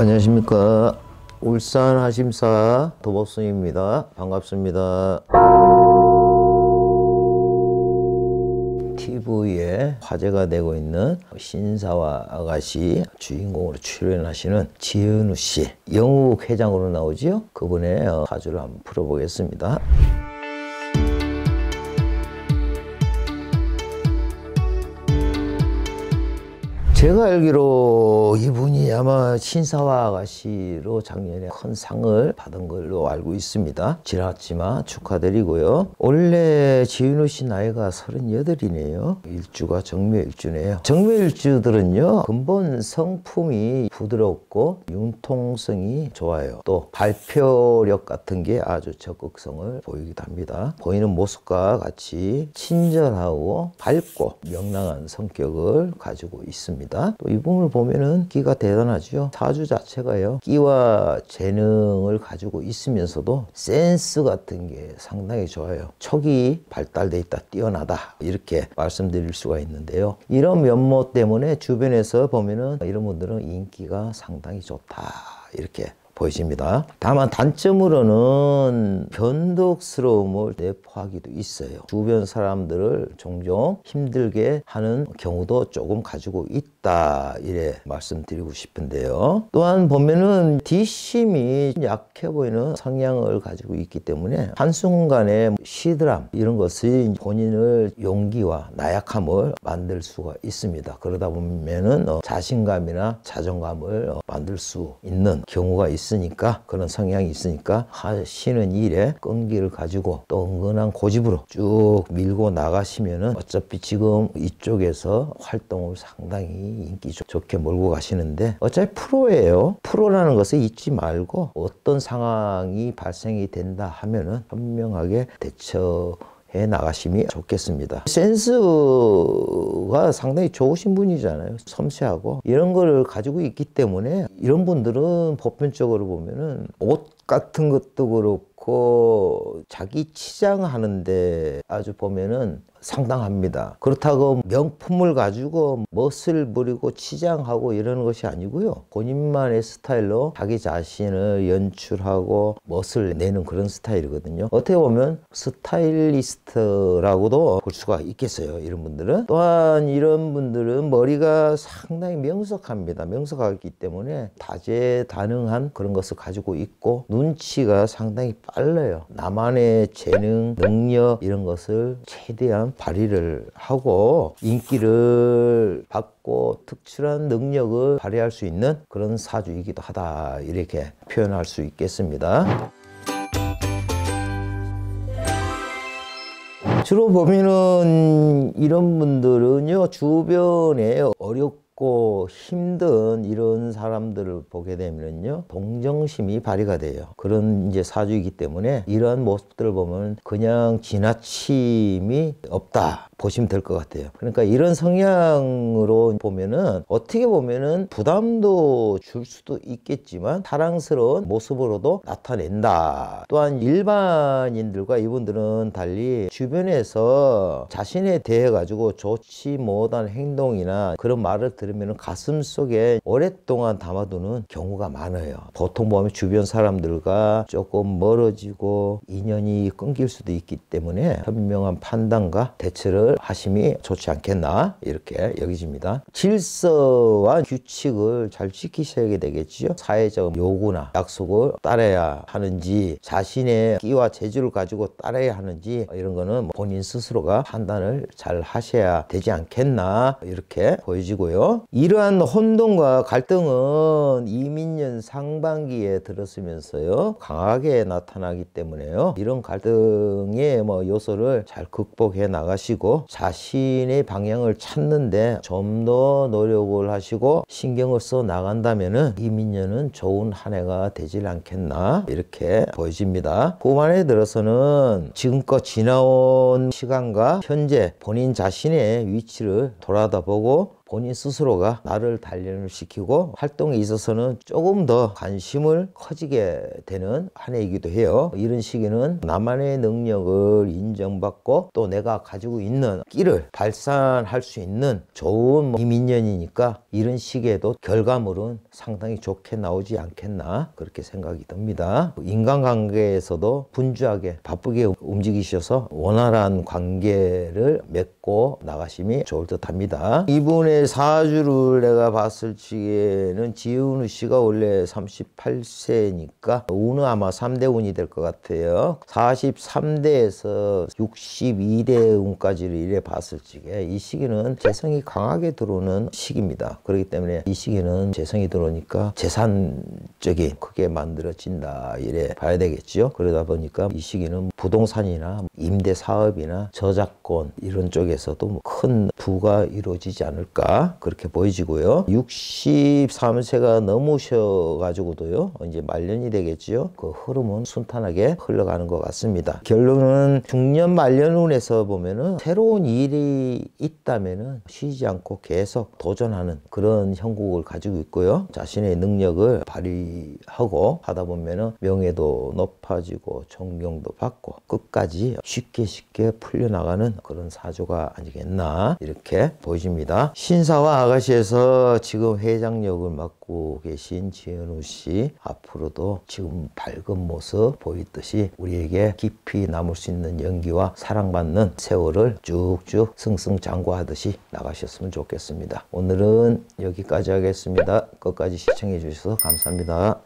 안녕하십니까. 울산 하심사 도복승입니다. 반갑습니다. TV에 화제가 되고 있는 신사와 아가씨 주인공으로 출연하시는 지은우 씨 영국 회장으로 나오지요? 그분의 사주를 어, 한번 풀어보겠습니다. 제가 알기로 이분이 아마 신사와 아가씨로 작년에 큰 상을 받은 걸로 알고 있습니다. 지났지만 축하드리고요. 원래 지윤호 씨 나이가 38이네요. 일주가 정묘일주네요. 정묘일주들은요. 근본 성품이 부드럽고 융통성이 좋아요. 또 발표력 같은 게 아주 적극성을 보이기도 합니다. 보이는 모습과 같이 친절하고 밝고 명랑한 성격을 가지고 있습니다. 있습니다. 또 이분을 보면은 끼가 대단하죠. 사주 자체가요. 끼와 재능을 가지고 있으면서도 센스 같은 게 상당히 좋아요. 척이 발달돼 있다, 뛰어나다 이렇게 말씀드릴 수가 있는데요. 이런 면모 때문에 주변에서 보면은 이런 분들은 인기가 상당히 좋다 이렇게 보여집니다. 다만 단점으로는 변덕스러움을 내포하기도 있어요. 주변 사람들을 종종 힘들게 하는 경우도 조금 가지고 있다 이래 말씀드리고 싶은데요. 또한 보면은 디심이 약해 보이는 성향을 가지고 있기 때문에 한순간에 시드람 이런 것이 본인을 용기와 나약함을 만들 수가 있습니다. 그러다 보면은 어, 자신감이나 자존감을 어, 만들 수 있는 경우가 있습니다. 있으니까 그런 성향이 있으니까 하시는 일에 끈기를 가지고 또 은근한 고집으로 쭉 밀고 나가시면은 어차피 지금 이쪽에서 활동을 상당히 인기 좋게 몰고 가시는데 어차피 프로예요. 프로라는 것을 잊지 말고 어떤 상황이 발생이 된다 하면은 현명하게 대처 해 나가심이 좋겠습니다. 센스가 상당히 좋으신 분이잖아요. 섬세하고 이런 걸 가지고 있기 때문에 이런 분들은 보편적으로 보면은 옷 같은 것도 그렇고 그 자기 치장하는데 아주 보면은 상당합니다. 그렇다고 명품을 가지고 멋을 부리고 치장하고 이러는 것이 아니고요. 본인만의 스타일로 자기 자신을 연출하고 멋을 내는 그런 스타일이거든요. 어떻게 보면 스타일리스트라고도 볼 수가 있겠어요. 이런 분들은. 또한 이런 분들은 머리가 상당히 명석합니다. 명석하기 때문에 다재다능한 그런 것을 가지고 있고 눈치가 상당히 빨라요. 나만의 재능, 능력 이런 것을 최대한 발휘를 하고 인기를 받고 특출한 능력을 발휘할 수 있는 그런 사주이기도 하다 이렇게 표현할 수 있겠습니다. 주로 보면은 이런 분들은요 주변에 어렵 고 어렵고 힘든 이런 사람들을 보게 되면요 동정심이 발휘가 돼요. 그런 이제 사주이기 때문에 이러한 모습들을 보면 그냥 지나침이 없다. 보시면 될 것 같아요. 그러니까 이런 성향으로 보면은 어떻게 보면은 부담도 줄 수도 있겠지만 사랑스러운 모습으로도 나타낸다. 또한 일반인들과 이분들은 달리 주변에서 자신에 대해 가지고 좋지 못한 행동이나 그런 말을 들으면 가슴 속에 오랫동안 담아두는 경우가 많아요. 보통 보면 주변 사람들과 조금 멀어지고 인연이 끊길 수도 있기 때문에 현명한 판단과 대처를 것을 하심이 좋지 않겠나 이렇게 여기집니다. 질서와 규칙을 잘 지키셔야 되겠지요. 사회적 요구나 약속을 따라야 하는지 자신의 끼와 재주를 가지고 따라야 하는지 이런 거는 본인 스스로가 판단을 잘 하셔야 되지 않겠나 이렇게 보여지고요. 이러한 혼돈과 갈등은 이민년 상반기에 들었으면서요. 강하게 나타나기 때문에요. 이런 갈등의 뭐 요소를 잘 극복해 나가시고 자신의 방향을 찾는데 좀 더 노력을 하시고 신경을 써나간다면 이민년은 좋은 한 해가 되질 않겠나 이렇게 보여집니다. 후반에 들어서는 지금껏 지나온 시간과 현재 본인 자신의 위치를 돌아다보고 본인 스스로가 나를 단련을 시키고 활동에 있어서는 조금 더 관심을 커지게 되는 한 해이기도 해요. 이런 시기는 나만의 능력을 인정받고 또 내가 가지고 있는 끼를 발산할 수 있는 좋은 이민년이니까 이런 시기에도 결과물은 상당히 좋게 나오지 않겠나 그렇게 생각이 듭니다. 인간관계에서도 분주하게 바쁘게 움직이셔서 원활한 관계를 맺고 나가심이 좋을 듯합니다. 이분의 사주를 내가 봤을 시기에는 지은우 씨가 원래 38세니까 운은 아마 3대 운이 될 것 같아요. 43대에서 62대 운까지를 이래 봤을 시기에 이 시기는 재성이 강하게 들어오는 시기입니다. 그렇기 때문에 이 시기는 재성이 들어오니까 재산적인 크게 만들어진다 이래 봐야 되겠죠. 그러다 보니까 이 시기는 부동산이나 임대 사업이나 저작권 이런 쪽에서도 큰 부가 이루어지지 않을까 아, 그렇게 보여지고요. 63세가 넘으셔가지고도요. 이제 말년이 되겠지요. 그 흐름은 순탄하게 흘러가는 것 같습니다. 결론은 중년 말년운에서 보면은 새로운 일이 있다면은 쉬지 않고 계속 도전하는 그런 형국을 가지고 있고요. 자신의 능력을 발휘하고 하다 보면은 명예도 높아지고 존경도 받고 끝까지 쉽게 쉽게 풀려나가는 그런 사조가 아니겠나 이렇게 보여집니다. 신 신사와 아가씨에서 지금 회장 역을 맡고 계신 지현우 씨 앞으로도 지금 밝은 모습 보이듯이 우리에게 깊이 남을 수 있는 연기와 사랑받는 세월을 쭉쭉 승승장구하듯이 나가셨으면 좋겠습니다. 오늘은 여기까지 하겠습니다. 끝까지 시청해 주셔서 감사합니다.